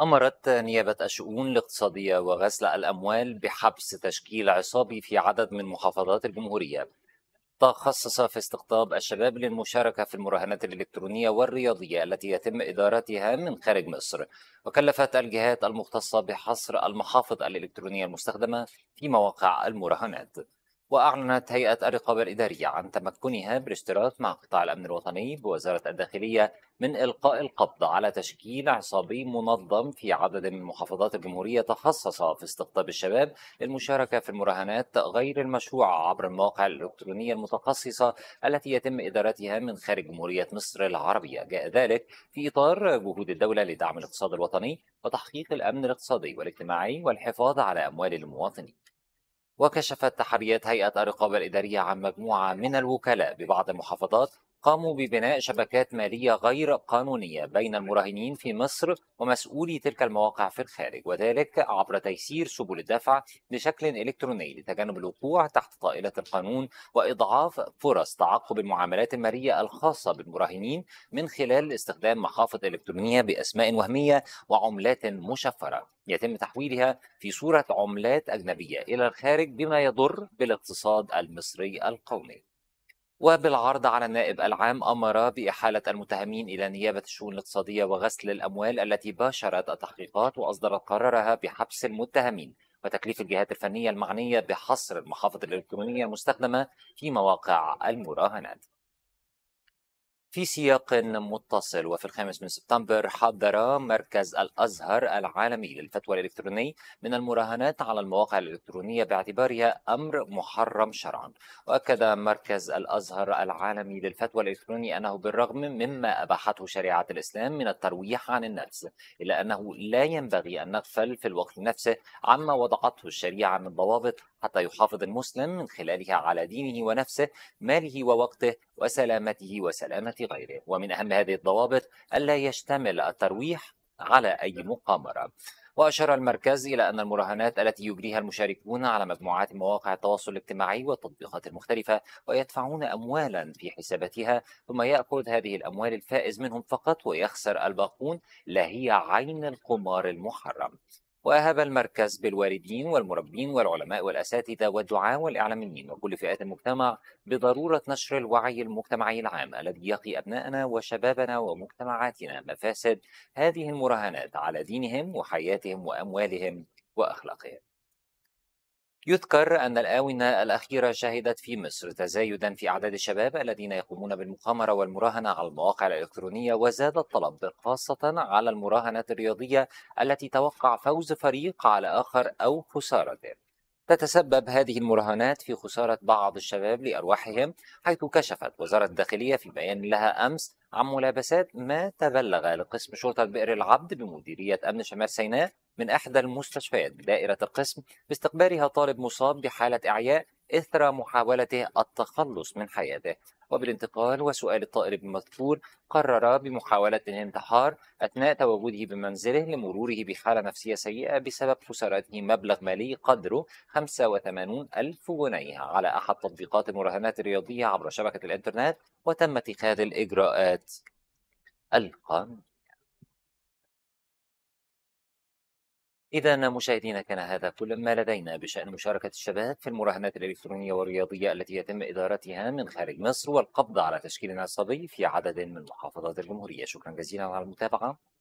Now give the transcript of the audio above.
أمرت نيابة الشؤون الاقتصادية وغسل الأموال بحبس تشكيل عصابي في عدد من محافظات الجمهورية تخصص في استقطاب الشباب للمشاركة في المراهنات الإلكترونية والرياضية التي يتم إدارتها من خارج مصر وكلفت الجهات المختصة بحصر المحافظ الإلكترونية المستخدمة في مواقع المراهنات وأعلنت هيئة الرقابة الإدارية عن تمكنها بالاشتراك مع قطاع الأمن الوطني بوزارة الداخلية من إلقاء القبض على تشكيل عصابي منظم في عدد من محافظات الجمهورية تخصص في استقطاب الشباب للمشاركة في المراهنات غير المشروعة عبر المواقع الإلكترونية المتخصصة التي يتم إدارتها من خارج جمهورية مصر العربية جاء ذلك في إطار جهود الدولة لدعم الاقتصاد الوطني وتحقيق الأمن الاقتصادي والاجتماعي والحفاظ على أموال المواطنين وكشفت تحريات هيئة الرقابة الإدارية عن مجموعة من الوكلاء ببعض المحافظات قاموا ببناء شبكات مالية غير قانونية بين المراهنين في مصر ومسؤولي تلك المواقع في الخارج وذلك عبر تيسير سبل الدفع بشكل إلكتروني لتجنب الوقوع تحت طائلة القانون وإضعاف فرص تعقب المعاملات المالية الخاصة بالمراهنين من خلال استخدام محافظ إلكترونية بأسماء وهمية وعملات مشفرة يتم تحويلها في صورة عملات أجنبية إلى الخارج بما يضر بالاقتصاد المصري القومي وبالعرض على النائب العام أمر بإحالة المتهمين إلى نيابة الشؤون الاقتصادية وغسل الأموال التي باشرت التحقيقات وأصدرت قرارها بحبس المتهمين وتكليف الجهات الفنية المعنية بحصر المحافظ الإلكترونية المستخدمة في مواقع المراهنات في سياق متصل وفي الخامس من سبتمبر حذر مركز الازهر العالمي للفتوى الالكتروني من المراهنات على المواقع الالكترونيه باعتبارها امر محرم شرعا واكد مركز الازهر العالمي للفتوى الالكتروني انه بالرغم مما اباحته شريعه الاسلام من الترويح عن النفس الا انه لا ينبغي ان نغفل في الوقت نفسه عما وضعته الشريعه من ضوابط حتى يحافظ المسلم من خلالها على دينه ونفسه ماله ووقته وسلامته وسلامة غيره ومن أهم هذه الضوابط ألا يشتمل الترويح على أي مقامرة وأشار المركز إلى أن المراهنات التي يجريها المشاركون على مجموعات مواقع التواصل الاجتماعي والتطبيقات المختلفة ويدفعون أموالا في حساباتها ثم يأخذ هذه الأموال الفائز منهم فقط ويخسر الباقون لا هي عين القمار المحرم وأهاب المركز بالواردين والمربين والعلماء والأساتذة والدعاة والإعلاميين وكل فئات المجتمع بضرورة نشر الوعي المجتمعي العام الذي يقي أبنائنا وشبابنا ومجتمعاتنا مفاسد هذه المراهنات على دينهم وحياتهم وأموالهم وأخلاقهم يذكر أن الآونة الأخيرة شهدت في مصر تزايدا في أعداد الشباب الذين يقومون بالمقامرة والمراهنة على المواقع الإلكترونية وزاد الطلب خاصة على المراهنات الرياضية التي توقع فوز فريق على آخر أو خسارته تتسبب هذه المراهنات في خسارة بعض الشباب لأرواحهم حيث كشفت وزارة الداخلية في بيان لها أمس عن ملابسات ما تبلغ لقسم شرطة بئر العبد بمديرية أمن شمال سيناء من إحدى المستشفيات بدائرة القسم باستقبالها طالب مصاب بحالة إعياء إثر محاولته التخلص من حياته وبالانتقال وسؤال الطائر مذكور قرر بمحاولة الانتحار أثناء تواجده بمنزله لمروره بحالة نفسية سيئة بسبب خسارته مبلغ مالي قدره 85 ألف جنيه على أحد تطبيقات المراهنات الرياضية عبر شبكة الإنترنت وتم اتخاذ الإجراءات القانونية إذا مشاهدينا كان هذا كل ما لدينا بشأن مشاركة الشباب في المراهنات الإلكترونية والرياضية التي يتم إدارتها من خارج مصر والقبض على تشكيل عصبي في عدد من محافظات الجمهورية شكرا جزيلا على المتابعة